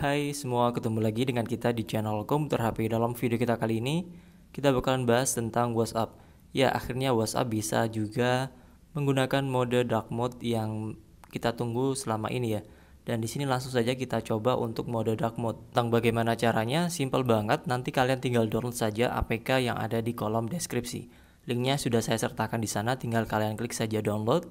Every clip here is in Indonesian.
Hai semua, ketemu lagi dengan kita di channel Komputer HP. Dalam video kita kali ini, kita bakalan bahas tentang WhatsApp. Ya, akhirnya WhatsApp bisa juga menggunakan mode dark mode yang kita tunggu selama ini ya. Dan di sini langsung saja kita coba untuk mode dark mode. Tentang bagaimana caranya, simple banget. Nanti kalian tinggal download saja APK yang ada di kolom deskripsi. Linknya sudah saya sertakan di sana, tinggal kalian klik saja download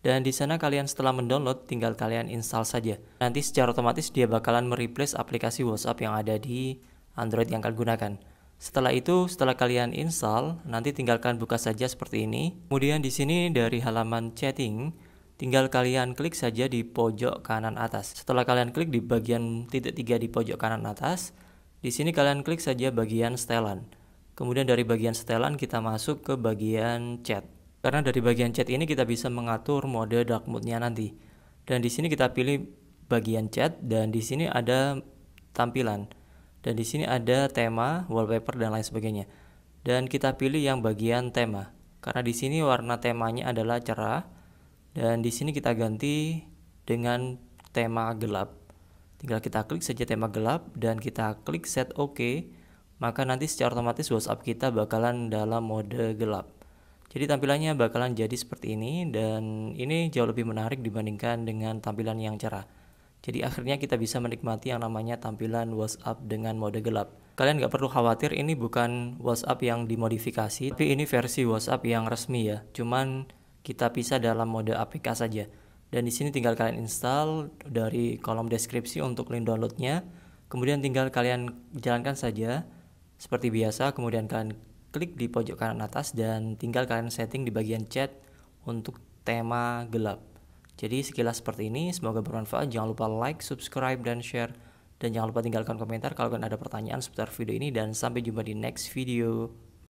dan di sana kalian setelah mendownload tinggal kalian install saja. Nanti secara otomatis dia bakalan mereplace aplikasi WhatsApp yang ada di Android yang kalian gunakan. Setelah itu, setelah kalian install, nanti tinggal kalian buka saja seperti ini. Kemudian di sini dari halaman chatting, tinggal kalian klik saja di pojok kanan atas. Setelah kalian klik di bagian titik tiga di pojok kanan atas, di sini kalian klik saja bagian setelan. Kemudian dari bagian setelan kita masuk ke bagian chat. Karena dari bagian chat ini kita bisa mengatur mode dark mode-nya nanti. Dan di sini kita pilih bagian chat dan di sini ada tampilan. Dan di sini ada tema, wallpaper dan lain sebagainya. Dan kita pilih yang bagian tema. Karena di sini warna temanya adalah cerah dan di sini kita ganti dengan tema gelap. Tinggal kita klik saja tema gelap dan kita klik set OK, maka nanti secara otomatis WhatsApp kita bakalan dalam mode gelap. Jadi tampilannya bakalan jadi seperti ini dan ini jauh lebih menarik dibandingkan dengan tampilan yang cerah. Jadi akhirnya kita bisa menikmati yang namanya tampilan WhatsApp dengan mode gelap. Kalian nggak perlu khawatir ini bukan WhatsApp yang dimodifikasi, tapi ini versi WhatsApp yang resmi ya. Cuman kita pisah dalam mode APK saja. Dan di sini tinggal kalian install dari kolom deskripsi untuk link downloadnya. Kemudian tinggal kalian jalankan saja seperti biasa. Kemudian kalian Klik di pojok kanan atas dan tinggal kalian setting di bagian chat untuk tema gelap. Jadi sekilas seperti ini, semoga bermanfaat. Jangan lupa like, subscribe, dan share. Dan jangan lupa tinggalkan komentar kalau kalian ada pertanyaan seputar video ini. Dan sampai jumpa di next video.